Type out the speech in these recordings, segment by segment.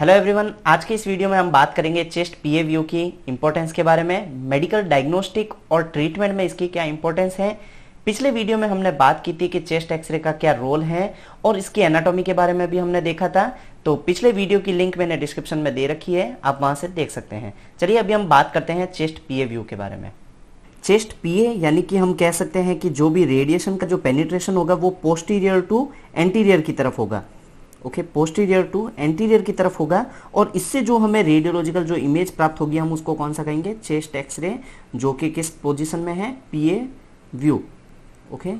Hello everyone आज के इस वीडियो में हम बात करेंगे चेस्ट पीए व्यू की इंपॉर्टेंस के बारे में मेडिकल डायग्नोस्टिक और ट्रीटमेंट में इसकी क्या इंपॉर्टेंस है पिछले वीडियो में हमने बात की थी कि चेस्ट एक्सरे का क्या रोल है और इसकी एनाटॉमी के बारे में भी हमने देखा था तो पिछले वीडियो की लिंक मैंने डिस्क्रिप्शन में दे रखी है आप वहां से देख सकते हैं चलिए अभी हम बात करते हैं चेस्ट पीए व्यू के बारे में चेस्ट पीए यानी कि हम कह सकते हैं कि जो भी रेडिएशन का जो पेनिट्रेशन होगा वो पोस्टीरियर टू एंटीरियर की तरफ होगा ओके पोस्टीरियर टू एंटीरियर की तरफ होगा और इससे जो हमें रेडियोलॉजिकल जो इमेज प्राप्त होगी हम उसको कौन सा कहेंगे चेस्ट एक्सरे जो कि किस पोजीशन में है पीए व्यू ओके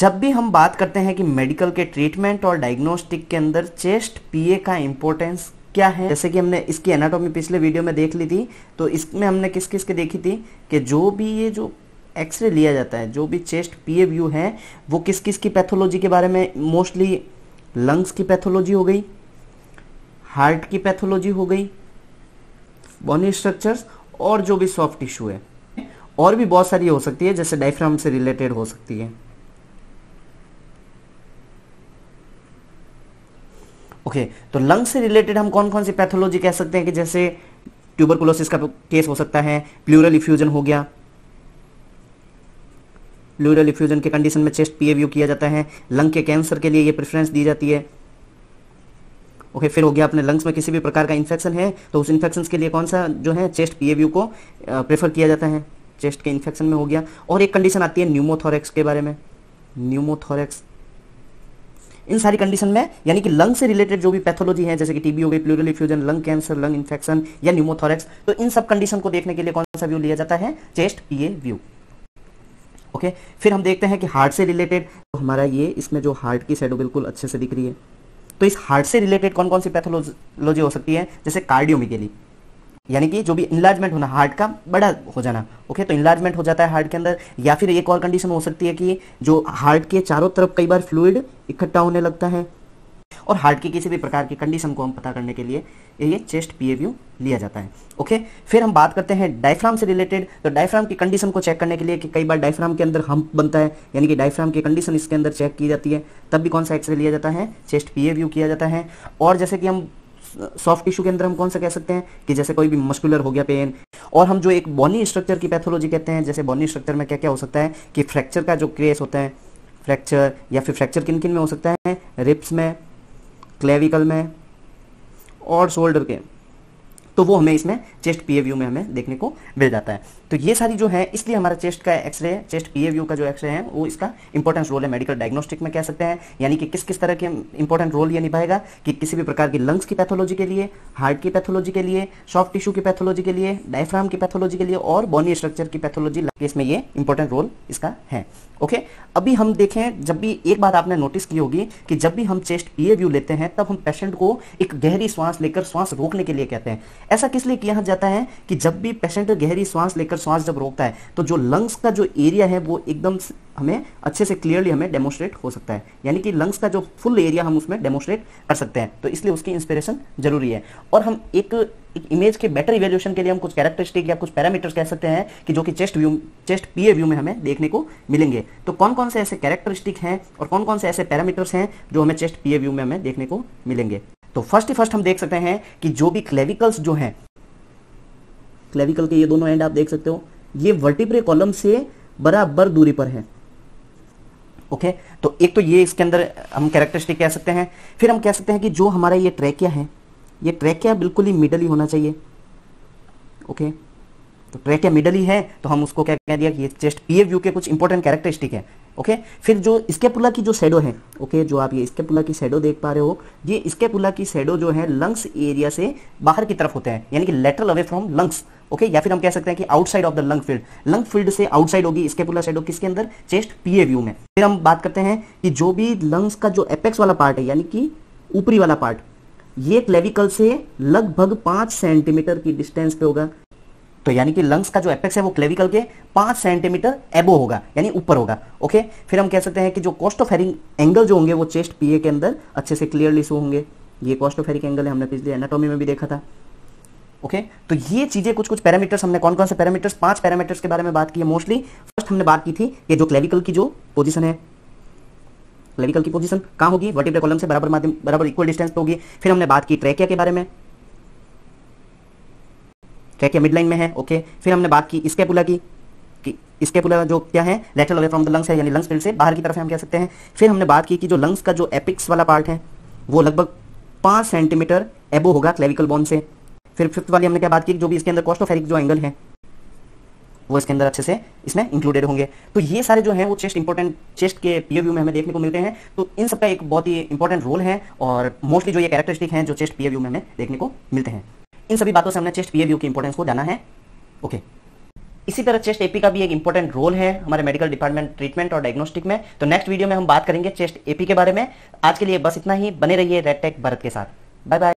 जब भी हम बात करते हैं कि मेडिकल के ट्रीटमेंट और डायग्नोस्टिक के अंदर चेस्ट पीए का इंपॉर्टेंस क्या है जैसे कि हमने इसकी एनाटॉमी पिछले वीडियो में देख ली थी तो इसमें हमने किस किस के देखी थी कि जो भी ये जो एक्सरे लिया जाता है जो भी चेस्ट पीए व्यू है वो किस किस की पैथोलॉजी के बारे में मोस्टली लंग्स की पैथोलॉजी हो गई हार्ट की पैथोलॉजी हो गई बॉनी स्ट्रक्चर्स और जो भी सॉफ्ट टिश्यू है और भी बहुत सारी हो सकती है जैसे डायफ्राम से रिलेटेड हो सकती है ओके okay, तो लंग से रिलेटेड हम कौन कौन सी पैथोलॉजी कह सकते हैं कि जैसे ट्यूबरकुलोसिस का केस हो सकता है प्लूरल इफ्यूजन हो गया ल्यूरल इफ्यूजन के कंडीशन में चेस्ट पीएव्यू किया जाता है लंग के कैंसर के लिए ये प्रेफरेंस दी जाती है ओके okay, फिर हो गया अपने लंग्स में किसी भी प्रकार का इन्फेक्शन है तो उस इन्फेक्शन के लिए कौन सा जो है चेस्ट पीएव्यू को प्रेफर किया जाता है चेस्ट के इन्फेक्शन में हो गया और एक कंडीशन आती है न्यूमोथोरेक्स के बारे में न्यूमोथोरेक्स इन सारी कंडीशन में यानी कि लंग से रिलेटेड जो भी पैथोलॉजी है जैसे कि टीबी हो गई pleural effusion lung cancer lung infection या न्यूमोथोरेक्स तो इन सब कंडीशन को देखने के लिए कौन सा व्यू लिया जाता है चेस्ट पीए व्यू ओके फिर हम देखते हैं कि हार्ट से रिलेटेड तो हमारा ये इसमें जो हार्ट की शेडो बिल्कुल अच्छे से दिख रही है तो इस हार्ट से रिलेटेड कौन कौन सी पैथोलॉजी हो सकती है जैसे कार्डियोमिगेली यानी कि जो भी इन्लार्जमेंट होना हार्ट का बड़ा हो जाना ओके तो इन्लार्जमेंट हो जाता है हार्ट के अंदर या फिर एक और कंडीशन हो सकती है कि जो हार्ट के चारों तरफ कई बार फ्लूड इकट्ठा होने लगता है और हार्ट की किसी भी प्रकार की कंडीशन को हम पता करने के लिए ये चेस्ट पीएव्यू लिया जाता है ओके फिर हम बात करते हैं डायफ्राम से रिलेटेड तो डायफ्राम की कंडीशन को चेक करने के लिए कि कई बार डायफ्राम के अंदर हम्प बनता है यानी कि डायफ्राम की कंडीशन इसके अंदर चेक की जाती है तब भी कौन सा एक्सरे लिया जाता है चेस्ट पीएव्यू किया जाता है और जैसे कि हम सॉफ्ट टिश्यू के अंदर हम कौन सा कह सकते हैं कि जैसे कोई भी मस्कुलर हो गया पेन और हम जो एक बॉनी स्ट्रक्चर की पैथोलॉजी कहते हैं जैसे बॉनी स्ट्रक्चर में क्या क्या हो सकता है कि फ्रैक्चर का जो क्रेस होता है फ्रैक्चर या फिर फ्रैक्चर किन किन में हो सकता है रिप्स में क्लेविकल में और शोल्डर के तो वो हमें इसमें चेस्ट पीए व्यू में हमें देखने को मिल जाता है तो ये सारी जो है इसलिए हमारा चेस्ट का एक्सरे चेस्ट पीए व्यू का जो एक्सरे है वो इसका इंपॉर्टेंस रोल है मेडिकल डायग्नोस्टिक में कह सकते हैं यानी कि किस किस तरह के इंपॉर्टेंट रोल ये निभाएगा कि किसी भी प्रकार की लंग्स की पैथोलॉजी के लिए हार्ट की पैथोलॉजी के लिए सॉफ्ट टिश्यू की पैथोलॉजी के लिए डायफ्राम की पैथोलॉजी के लिए और बॉनी स्ट्रक्चर की पैथोलॉजी इसमें यह ये इंपॉर्टेंट रोल इसका है ओके अभी हम देखें जब भी एक बात आपने नोटिस की होगी कि जब भी हम चेस्ट पीए व्यू लेते हैं तब हम पेशेंट को एक गहरी श्वास लेकर श्वास रोकने के लिए कहते हैं ऐसा किस लिए किया जाता है कि जब भी पेशेंट गहरी श्वास लेकर श्वास जब रोकता है तो जो लंग्स का जो एरिया है वो एकदम हमें अच्छे से क्लियरली हमें डेमोस्ट्रेट हो सकता है यानी कि लंग्स का जो फुल एरिया हम उसमें डेमोस्ट्रेट कर सकते हैं तो इसलिए उसकी इंस्पिरेशन जरूरी है और हम एक इमेज के बेटर इवेल्यूशन के लिए हम कुछ कैरेक्टरिस्टिक या कुछ पैरामीटर्स कह सकते हैं कि जो कि chest view chest PA view में हमें देखने को मिलेंगे तो कौन कौन से ऐसे कैरेक्टरिस्टिक हैं और कौन कौन से ऐसे पैरामीटर्स हैं जो हमें चेस्ट पीए व्यू में हमें देखने को मिलेंगे तो फर्स्ट फर्स्ट हम देख सकते हैं कि जो भी क्लेविकल्स जो हैं क्लेविकल के ये दोनों एंड आप देख सकते हो ये वर्टिब्रे कॉलम से बराबर दूरी पर है ओके okay? तो एक तो ये इसके अंदर हम कैरेक्टरिस्टिक कह सकते हैं फिर हम कह सकते हैं कि जो हमारा ये ट्रैकिया है ये ट्रैकिया बिल्कुल ही मिडल ही होना चाहिए ओके okay? तो ट्रैकिया मिडल ही है तो हम उसको क्या कह दिया कि ये चेस्ट पीएफ व्यू के कुछ इंपॉर्टेंट कैरेक्टरिस्टिक है ओके फिर जो इसके पुला की जो शेडो है ओके जो आप ये इसके पुला की शेडो देख पा रहे हो ये इसके पुला की शेडो जो है लंग्स एरिया से बाहर की तरफ होते हैं यानी कि lateral away from lungs okay या फिर हम कह सकते हैं कि outside of the lung field lung field से आउटसाइड होगी इसके पुला शेडो किसके अंदर चेस्ट पीए व्यू में फिर हम बात करते हैं कि जो भी लंग्स का जो एपेक्स वाला पार्ट है यानी कि ऊपरी वाला पार्ट ये क्लेविकल से लगभग पांच सेंटीमीटर की डिस्टेंस पे होगा तो यानी कि लंग्स का जो एपेक्स है वो क्लेविकल के पांच सेंटीमीटर एबो होगा यानी ऊपर होगा ओके फिर हम कह सकते हैं कि जो कॉस्ट ऑफ हेरिंग एंगल जो होंगे वो चेस्ट पीए के अंदर अच्छे से क्लियरली शो होंगे ये कॉस्ट ऑफ हेरिंग एंगल है हमने पिछले एनाटॉमी में भी देखा था ओके okay? तो ये चीजें कुछ कुछ पैरामीटर्स हमने कौन कौन से पैरामीटर्स पांच पैरामीटर्स के बारे में बात की है मोस्टली फर्स्ट हमने बात की थी ये जो क्लेविकल की जो पोजीशन है क्लेविकल की पोजीशन कहाँ होगी वर्टिब्रल कॉलम से बराबर माध्यम बराबर इक्वल डिस्टेंस पे होगी फिर हमने बात की ट्रेकिया के बारे में है मिड लाइन में है ओके फिर हमने बात की स्केपुला की इसके स्केपुला जो क्या है lateral away from the lungs है यानी लंग्स फील्ड से बाहर की तरफ हम कह सकते हैं फिर हमने बात की कि जो लंग्स का जो एपिक्स वाला पार्ट है वो लगभग पाँच सेंटीमीटर एबो होगा क्लेविकल बोन से फिर फिफ्थ वाली हमने क्या बात की जो भी इसके अंदर कॉस्टोफेरिक जो एंगल है वो इसके अंदर अच्छे से इसमें इंक्लूडेड होंगे तो ये सारे जो हैं वो चेस्ट इंपॉर्टेंट चेस्ट के पीए व्यू में हमें देखने को मिलते हैं तो इन सबका एक बहुत ही इंपॉर्टेंट रोल है और मोस्टली जो ये कैरेक्टरिस्टिक हैं जो चेस्ट पीए व्यू में हमें देखने को मिलते हैं इन सभी बातों से हमने चेस्ट पीए की इंपोर्टेंस को जाना है ओके okay. इसी तरह चेस्ट एपी का भी एक इंपॉर्टेंट रोल है हमारे मेडिकल डिपार्टमेंट ट्रीटमेंट और डायग्नोस्टिक में तो नेक्स्ट वीडियो में हम बात करेंगे चेस्ट एपी के बारे में आज के लिए बस इतना ही बने रहिए रेड टेक भारत के साथ बाय बाय